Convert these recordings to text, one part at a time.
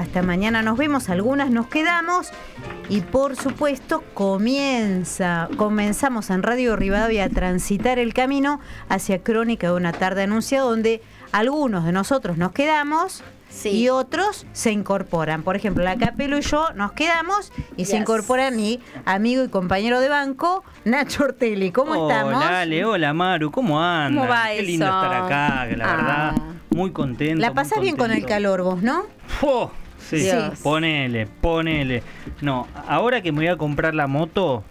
Hasta mañana nos vemos, algunas nos quedamos y por supuesto comienza, comenzamos en Radio Rivadavia a transitar el camino hacia Crónica de una tarde anuncia donde algunos de nosotros nos quedamos y otros se incorporan. Por ejemplo, la Capelo y yo nos quedamos y se incorpora mi amigo y compañero de banco, Nacho Ortelli. ¿Cómo estamos? Hola, hola, Maru, ¿cómo andas? ¿Cómo Qué lindo estar acá, la verdad. Ah. Muy contento. La pasás bien con el calor vos, ¿no? Sí, ponele, ponele. No, ahora que me voy a comprar la moto.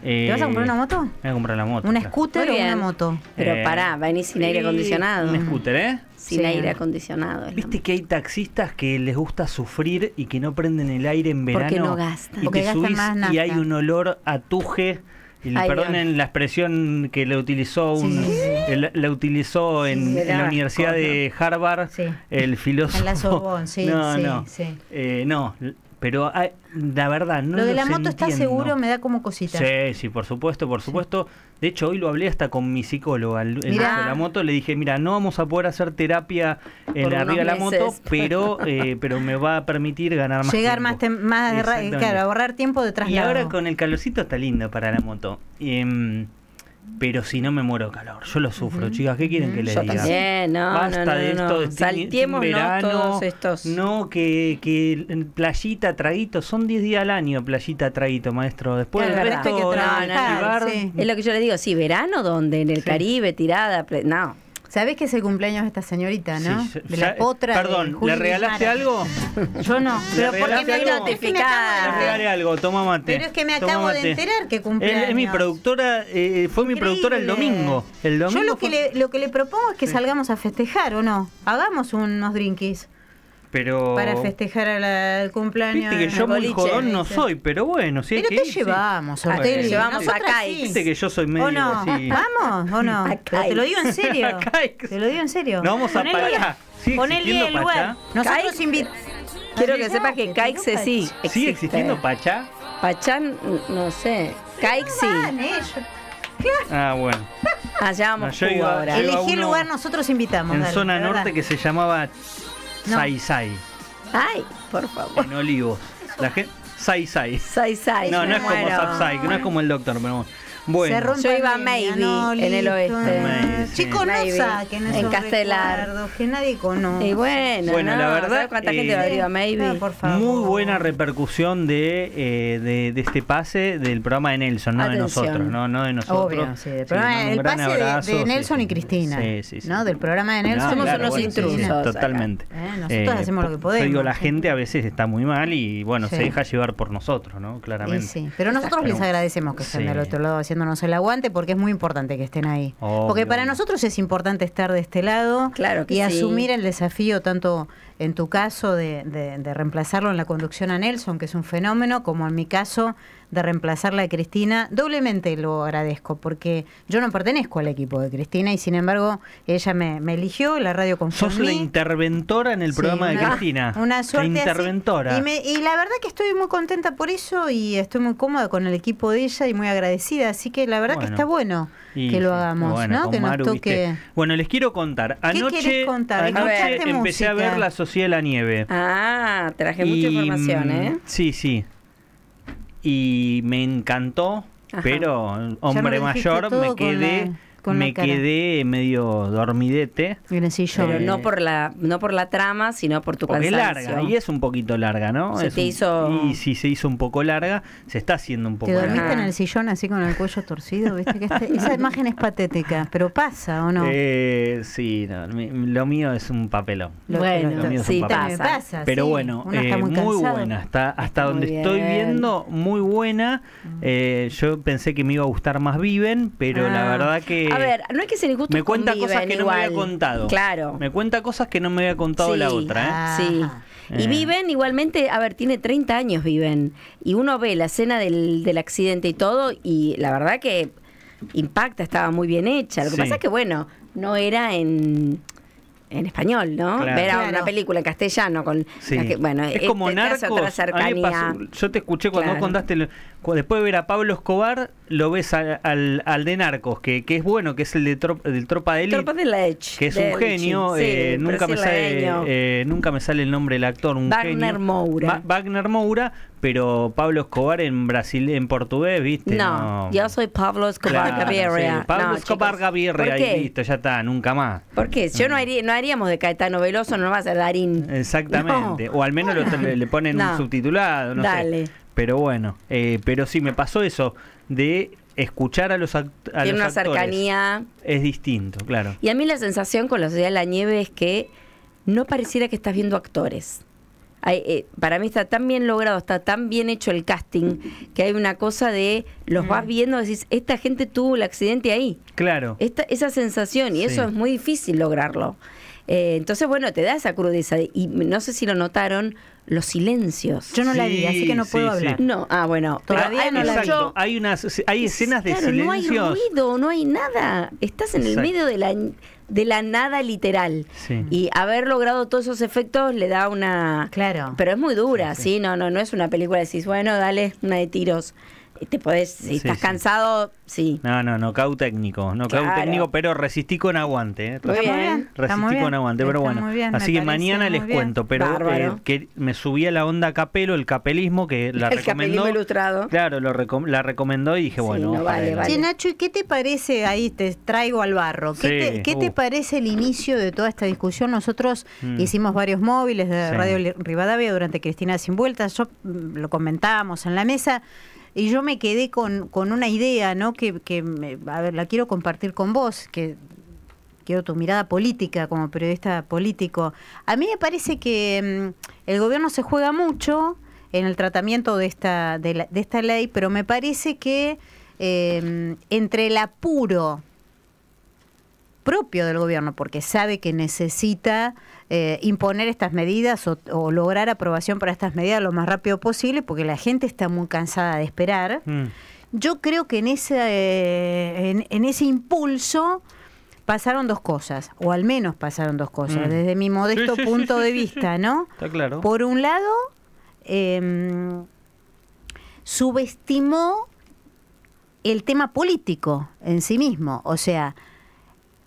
¿Te vas a eh, comprar una moto? Me voy a comprar la moto. ¿Un scooter o una moto? Pero va eh, pará, venís sin aire acondicionado. Un scooter, ¿eh? Sin aire acondicionado. Viste que hay taxistas que les gusta sufrir y que no prenden el aire en verano. Porque no gastan. Y Porque subís y hay un olor a tuje. Y perdonen la expresión que le utilizó un, la utilizó en, la Universidad de Harvard, el filósofo. En la Sorbonne, sí, no, eh, no, pero la verdad, no. Lo de la moto está seguro, me da como cosita. Sí, sí, por supuesto, por supuesto. De hecho, hoy lo hablé hasta con mi psicóloga. El, de la moto le dije, mira, no vamos a poder hacer terapia en la arriba de la moto, pero, eh, pero me va a permitir ganar más Llegar tiempo. más, más claro, ahorrar tiempo de traslado. Y ahora con el calorcito está lindo para la moto. Em, pero si no me muero calor. Yo lo sufro, chicas. ¿Qué quieren que les diga? No, Basta no, de esto todos estos. No, que, que, playita, traguito. Son 10 días al año playita, traguito, maestro. Después del que Es lo que yo les digo. Sí, verano donde en el Caribe, tirada. No, Sabés que es el cumpleaños de esta señorita, ¿no? de la eh, otra. Perdón, ¿le regalaste algo? Yo no, pero porque me notificaron? Le regalé algo, toma mate. Pero es que me acabo de enterar que cumpleaños. Es, mi productora, eh, fue mi productora el domingo. El domingo Yo lo, que le, propongo es que salgamos a festejar, ¿o no? Hagamos unos drinkies. Para festejar el cumpleaños. Viste que yo muy jodón no soy, pero bueno, si que te llevamos, sí. te llevamos a Viste que yo soy medio ¿O ¿Vamos o no? Te lo digo en serio. te lo digo en serio. No vamos a parar. Ponele el lugar. Nosotros invitamos. Quiero que sepas que Caix sí. ¿Sigue existiendo Pachá? Pachá, no sé. Caix sí. Ah, bueno. Allá vamos ahora. Elegí el lugar, nosotros invitamos. En zona norte que se llamaba no. Sai Sai. Ay, por favor. En olivo. La gente. Sai Sai. Sai Sai. No, no es como Sapsai, no es como el doctor, pero bueno. Bueno, se yo iba a Maybe en el oeste. Maybe, sí. que no saquen En Castelar. Que nadie conoce. Y bueno, bueno la verdad. ¿Cuánta gente va a ir Maybe? Ah, muy buena repercusión eh, de, de, este pase del programa de Nelson, no de nosotros. No, no de nosotros. Obvio, el, pase de, Nelson y Cristina. Sí, sí, sí. ¿no? Del programa de Nelson. Somos unos intrusos. totalmente. Eh, nosotros eh, hacemos lo que podemos. digo, la gente a veces está muy mal y bueno, se deja llevar por nosotros, ¿no? Claramente. Sí, sí. Pero nosotros les agradecemos que estén del otro lado haciendo el aguante porque es muy importante que estén ahí. Porque para nosotros es importante estar de este lado y asumir el desafío, tanto en tu caso de, de reemplazarlo en la conducción a Nelson, que es un fenómeno, como en mi caso de reemplazarla de Cristina, doblemente lo agradezco, porque yo no pertenezco al equipo de Cristina y sin embargo ella me, eligió, la radio confió Sos la interventora en el programa de Cristina. Una suerte. La interventora. Y, la verdad que estoy muy contenta por eso y estoy muy cómoda con el equipo de ella y muy agradecida, así que la verdad que está bueno que lo hagamos, ¿no? Que nos toque. Bueno, les quiero contar. Anoche, contar? anoche empecé a ver La Sociedad de la Nieve. Ah, traje mucha información, mm, ¿eh? Sí, sí y me encantó, pero hombre mayor me quedé me quedé medio dormidete. yo. Pero no por la no por la trama, sino por tu Es larga, y es un poquito larga, ¿no? hizo... Y si se hizo un poco larga, se está haciendo un poco larga ¿Te dormiste en el sillón así con el cuello torcido? ¿viste? Este, esa imagen es patética, pero pasa, ¿o no? Eh, sí, lo mío es un papelón. bueno, sí, pasa. Pero bueno, eh, está muy, buena. Está, hasta donde estoy viendo, muy buena. Mm. Eh, yo pensé que me iba a gustar más Viven, pero la ah. verdad que... Ah, a eh, ver, no es que ser injusto. Me cuenta cosas que no me había contado. Claro. Me cuenta cosas que no me había contado la otra. ¿eh? Ah. Sí. Y eh. viven igualmente, a ver, tiene 30 años viven. Y uno ve la escena del, accidente y todo, y la verdad que impacta, estaba muy bien hecha. Lo que pasa es que, bueno, no era en en español, ¿no? Era una película en castellano con sí. bueno, es eh, como narcos. Otra cercanía. yo te escuché cuando vos contaste después de ver a Pablo Escobar lo ves al, de Narcos, que, es bueno, que es el de del Tropa de Tropa de Que es un genio. Eh, nunca, me sale, eh, nunca me sale el nombre del actor. Un Wagner Moura. Wagner Moura, pero Pablo Escobar en Brasil, en portugués, ¿viste? No, yo soy Pablo Escobar Gaviria. Pablo Escobar Gaviria, listo, ya está, nunca más. ¿Por qué? Yo no, mm. no haríamos de Caetano Veloso, no va a Darín. Exactamente. O al menos le ponen un subtitulado, no Dale. Pero bueno, eh, pero sí, me pasó eso de escuchar a los, actores. Tiene una cercanía. Es distinto, claro. Y a mí la sensación con la Sociedad de la Nieve es que no pareciera que estás viendo actores. Eh, para mí está tan bien logrado, está tan bien hecho el casting, que hay una cosa de los vas mm. viendo, decís, esta gente tuvo el accidente ahí. Claro. esa sensación, y eso es muy difícil lograrlo. Eh, entonces, bueno, te da esa crudeza. y no sé si lo notaron, los silencios. Yo no la vi, así que no puedo hablar. No, ah, bueno, todavía no la vi. Hay, unas, hay escenas de silencios. No hay ruido, no hay nada. Estás en el medio de la, nada literal. Y haber logrado todos esos efectos le da una. Claro. Pero es muy dura, sí, No, no, no es una película. Decís, bueno, dale una de tiros te podés, si estás cansado, sí. No, no, no, cau técnico, no técnico, pero resistí con aguante. Eh. Resistí con aguante, pero bueno. Así que mañana les cuento, pero eh, que me subí a la onda capelo, el capelismo, que la el recomendó. ilustrado. Claro, lo la recomendó y dije, bueno. Nacho, qué te parece? Ahí te traigo al barro. ¿Qué, te, uh. parece el inicio de toda esta discusión? Nosotros mm. hicimos varios móviles de Radio Rivadavia durante Cristina Sin Vueltas, yo mm, lo comentábamos en la mesa y yo me quedé con, una idea, ¿no? Que, a ver, la quiero compartir con vos, que quiero tu mirada política como periodista político. A mí me parece que mm, el gobierno se juega mucho en el tratamiento de esta, de, esta ley, pero me parece que eh, entre el apuro propio del gobierno, porque sabe que necesita eh, imponer estas medidas o, lograr aprobación para estas medidas lo más rápido posible, porque la gente está muy cansada de esperar. Mm. Yo creo que en ese, eh, en, ese impulso pasaron dos cosas, o al menos pasaron dos cosas, mm. desde mi modesto punto de vista, ¿no? claro. Por un lado, em, subestimó el tema político en sí mismo, o sea,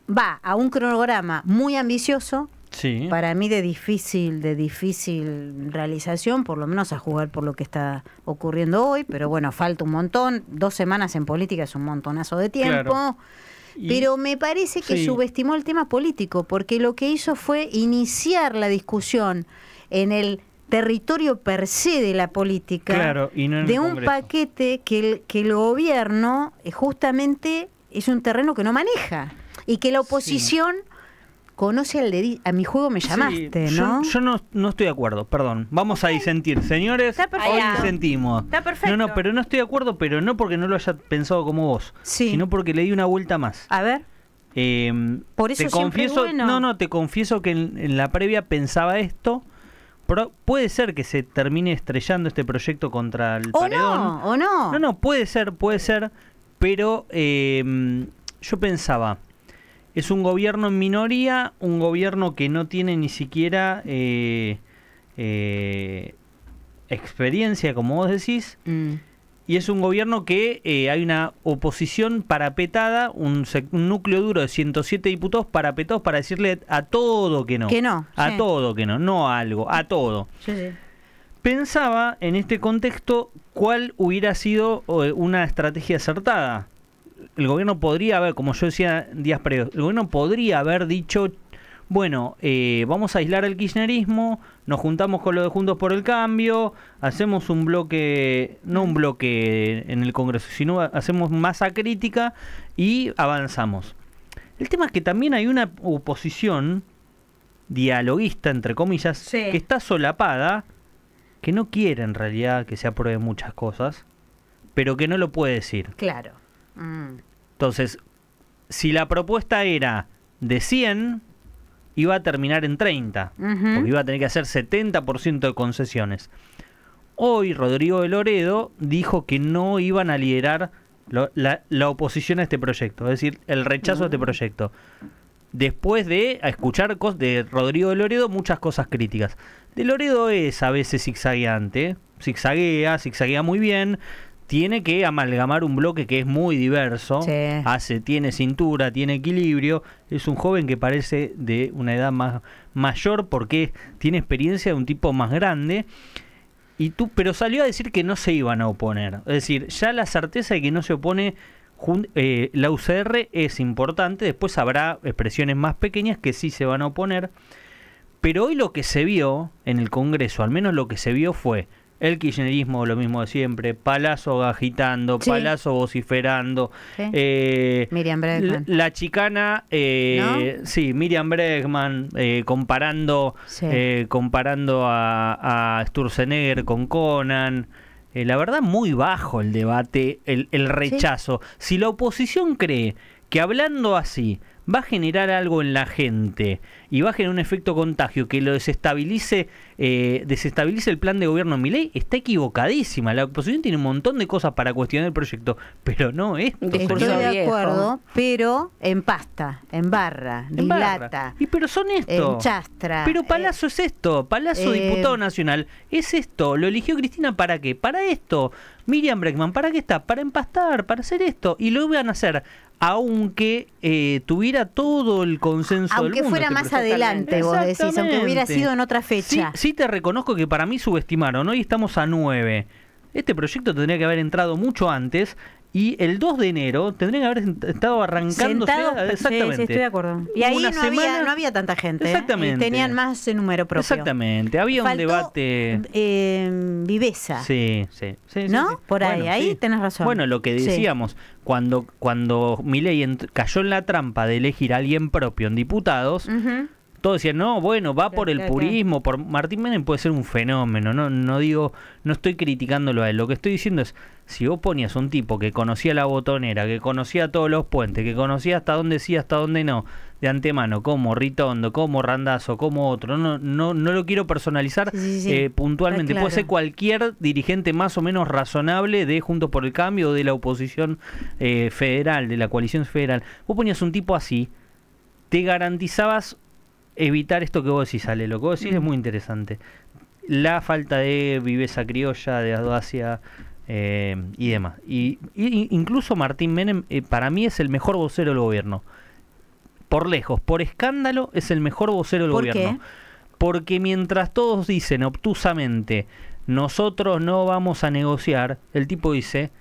va a un cronograma muy ambicioso, Para mí de difícil, de difícil realización, por lo menos a jugar por lo que está ocurriendo hoy, pero bueno, falta un montón, dos semanas en política es un montonazo de tiempo. pero me parece que subestimó el tema político, porque lo que hizo fue iniciar la discusión en el territorio per se de la política y de un paquete que el, que el gobierno eh, justamente es un terreno que no maneja y que la oposición conoce al de, a mi juego me llamaste, ¿no? Yo, yo no, no, estoy de acuerdo, perdón. Vamos a disentir, señores. Está Hoy disentimos. Está perfecto. No, no, pero no estoy de acuerdo, pero no porque no lo haya pensado como vos, sí. sino porque le di una vuelta más. A ver. Em, Por eso te confieso, no, no, te confieso que en, la previa pensaba esto. Pero puede ser que se termine estrellando este proyecto contra el o paredón. No, o no. No, no, puede ser, puede ser. Pero em, yo pensaba, es un gobierno en minoría, un gobierno que no tiene ni siquiera eh, eh, experiencia, como vos decís, mm. y es un gobierno que eh, hay una oposición parapetada, un, núcleo duro de 107 diputados parapetados para decirle a todo que no. Que no. A todo que no, no a algo, a todo. Pensaba en este contexto cuál hubiera sido una estrategia acertada el gobierno podría haber, como yo decía días previos, el gobierno podría haber dicho, bueno, eh, vamos a aislar el kirchnerismo, nos juntamos con lo de Juntos por el Cambio, hacemos un bloque, no un bloque en el Congreso, sino hacemos masa crítica y avanzamos. El tema es que también hay una oposición dialoguista, entre comillas, que está solapada, que no quiere en realidad que se aprueben muchas cosas, pero que no lo puede decir. Claro. Entonces, si la propuesta era de 100, iba a terminar en 30, porque iba a tener que hacer 70% de concesiones. Hoy Rodrigo de Loredo dijo que no iban a liderar la, oposición a este proyecto, es decir, el rechazo a este mm. proyecto. Después de escuchar de Rodrigo de Loredo muchas cosas críticas. De Loredo es a veces zigzagueante, zigzaguea, zigzaguea muy bien, tiene que amalgamar un bloque que es muy diverso, hace, tiene cintura, tiene equilibrio, es un joven que parece de una edad más mayor porque tiene experiencia de un tipo más grande. Y tú, pero salió a decir que no se iban a oponer. Es decir, ya la certeza de que no se opone eh, la UCR es importante. Después habrá expresiones más pequeñas que sí se van a oponer. Pero hoy lo que se vio en el Congreso, al menos lo que se vio fue el kirchnerismo, lo mismo de siempre, palazo agitando, palazo vociferando. Eh, Miriam Bregman. La, chicana, eh, sí, Miriam Bregman, eh, comparando, comparando a, Sturzenegger con Conan. la verdad, muy bajo el debate, el rechazo. Si la oposición cree que hablando así va a generar algo en la gente y va a generar un efecto contagio que lo desestabilice, eh, desestabilice el plan de gobierno mi Milei, está equivocadísima. La oposición tiene un montón de cosas para cuestionar el proyecto, pero no es Estoy de acuerdo, pero en pasta, en barra, en barra. Y pero son esto. En chastra. Pero eh, Palazzo es esto, Palazzo eh, diputado nacional, es esto. Lo eligió Cristina para qué? Para esto. Miriam Breckman, ¿para qué está? Para empastar, para hacer esto. Y lo iban a hacer aunque eh, tuviera todo el consenso del mundo. fuera más adelante, vos decís, aunque hubiera sido en otra fecha. Sí, sí, te reconozco que para mí subestimaron, hoy estamos a 9. Este proyecto tendría que haber entrado mucho antes y el 2 de enero tendrían que haber estado arrancando exactamente. Sí, estoy de acuerdo. Y ahí no, había, no, había, tanta gente. ¿eh? Exactamente. tenían más número propio. Exactamente. Había un debate. Eh, viveza. Sí, sí. ¿No? Por ahí, ahí tenés razón. Bueno, lo que decíamos, cuando, cuando Milei cayó en la trampa de elegir a alguien propio en diputados todos decían, no, bueno, va por el purismo, por Martín Menem puede ser un fenómeno, no, no digo, no estoy criticándolo a él, lo que estoy diciendo es, si vos ponías un tipo que conocía la botonera, que conocía todos los puentes, que conocía hasta dónde sí, hasta dónde no, de antemano, como Ritondo, como Randazo, como otro, no, no, no lo quiero personalizar eh, puntualmente, ah, puede ser cualquier dirigente más o menos razonable de Juntos por el Cambio de la oposición eh, federal, de la coalición federal, vos ponías un tipo así, te garantizabas evitar esto que vos decís, sale Lo que vos decís es mm. muy interesante. La falta de viveza criolla, de audacia eh, y demás. Y, incluso Martín Menem, eh, para mí, es el mejor vocero del gobierno. Por lejos, por escándalo, es el mejor vocero del gobierno. Porque mientras todos dicen obtusamente, nosotros no vamos a negociar, el tipo dice,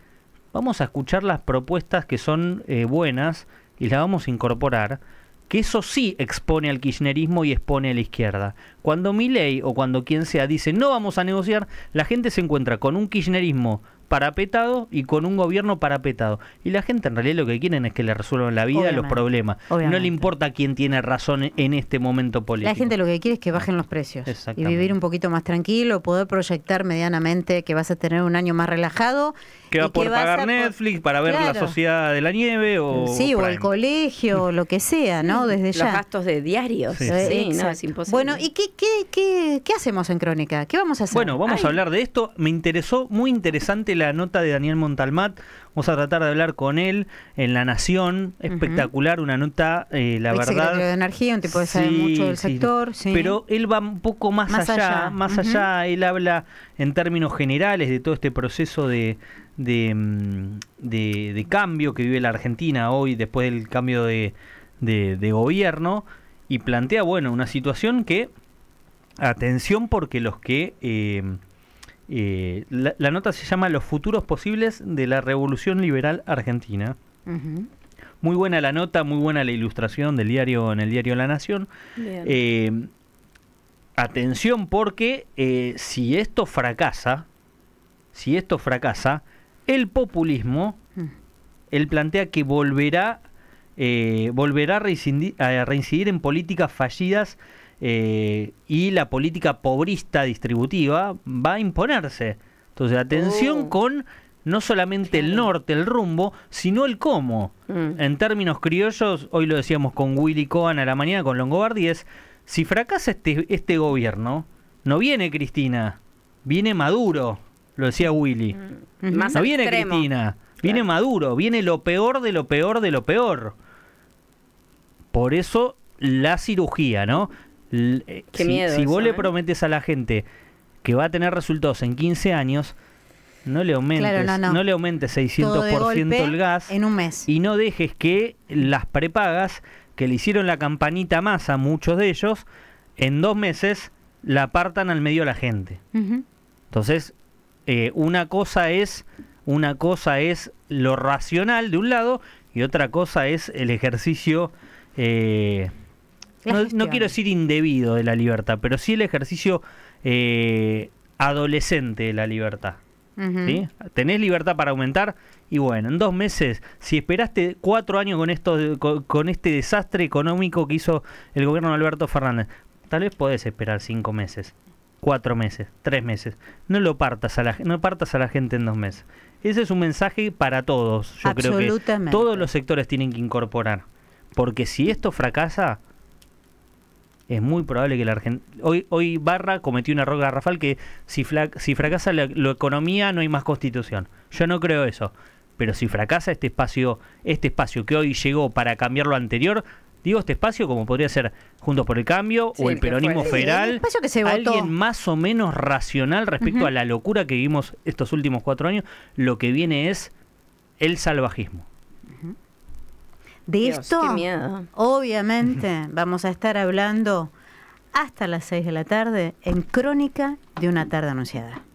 vamos a escuchar las propuestas que son eh, buenas y las vamos a incorporar que eso sí expone al kirchnerismo y expone a la izquierda. Cuando ley o cuando quien sea dice no vamos a negociar, la gente se encuentra con un kirchnerismo parapetado y con un gobierno parapetado. Y la gente en realidad lo que quieren es que le resuelvan la vida, los problemas. No le importa quién tiene razón en este momento político. La gente lo que quiere es que bajen los precios y vivir un poquito más tranquilo, poder proyectar medianamente que vas a tener un año más relajado que va a pagar Netflix para ver la sociedad de la nieve o sí o, el colegio o mm. lo que sea no mm. desde Los gastos de diarios sí, es imposible bueno y qué, qué, qué, qué hacemos en Crónica qué vamos a hacer bueno vamos a hablar de esto me interesó muy interesante la nota de Daniel Montalmat Vamos a tratar de hablar con él en La Nación. Espectacular, una nota, eh, la verdad. de Energía, un tipo de mucho del sector. Pero él va un poco más, allá, Más allá, él habla en términos generales de todo este proceso de, Mm, de, de, cambio que vive la Argentina hoy después del cambio de, gobierno y plantea, bueno, una situación que, atención porque los que... Eh, eh, la, nota se llama Los futuros posibles de la Revolución Liberal Argentina. Muy buena la nota, muy buena la ilustración del diario en el diario La Nación. Eh, atención porque si esto fracasa, si esto fracasa, el populismo, mm. él plantea que volverá, eh, volverá a, reincidir, en políticas fallidas eh, y la política pobrista distributiva va a imponerse. Entonces, atención oh. con no solamente el norte, el rumbo, sino el cómo. Mm. En términos criollos, hoy lo decíamos con Willy Cohen a la mañana, con Longobardi, es, si fracasa este, este gobierno, no viene Cristina, viene Maduro lo decía Willy. Mm, más no viene Cristina, viene Maduro, viene lo peor de lo peor de lo peor. Por eso la cirugía, ¿no? Eh, si, vos le ¿eh? prometes a la gente que va a tener resultados en 15 años, no le aumentes, no, 600% el gas en un mes. Y no dejes que las prepagas que le hicieron la campanita más a muchos de ellos en dos meses la apartan al medio la gente. Entonces, eh, una cosa es una cosa es lo racional de un lado y otra cosa es el ejercicio eh, no, quiero decir indebido de la libertad pero sí el ejercicio eh, adolescente de la libertad tenés libertad para aumentar y bueno en dos meses si esperaste cuatro años con esto con este desastre económico que hizo el gobierno de Alberto Fernández tal vez podés esperar cinco meses cuatro meses, tres meses. No lo partas a la, no partas a la gente en dos meses. Ese es un mensaje para todos. Yo creo que todos los sectores tienen que incorporar. Porque si esto fracasa, es muy probable que la Argentina... Hoy, hoy Barra cometió un error garrafal que si, si fracasa la, la, economía no hay más constitución. Yo no creo eso. Pero si fracasa este espacio, este espacio que hoy llegó para cambiar lo anterior, Digo este espacio como podría ser Juntos por el Cambio o el Peronismo Federal. alguien más o menos racional respecto a la locura que vimos estos últimos cuatro años, lo que viene es el salvajismo. De esto, obviamente, vamos a estar hablando hasta las seis de la tarde en Crónica de una tarde anunciada.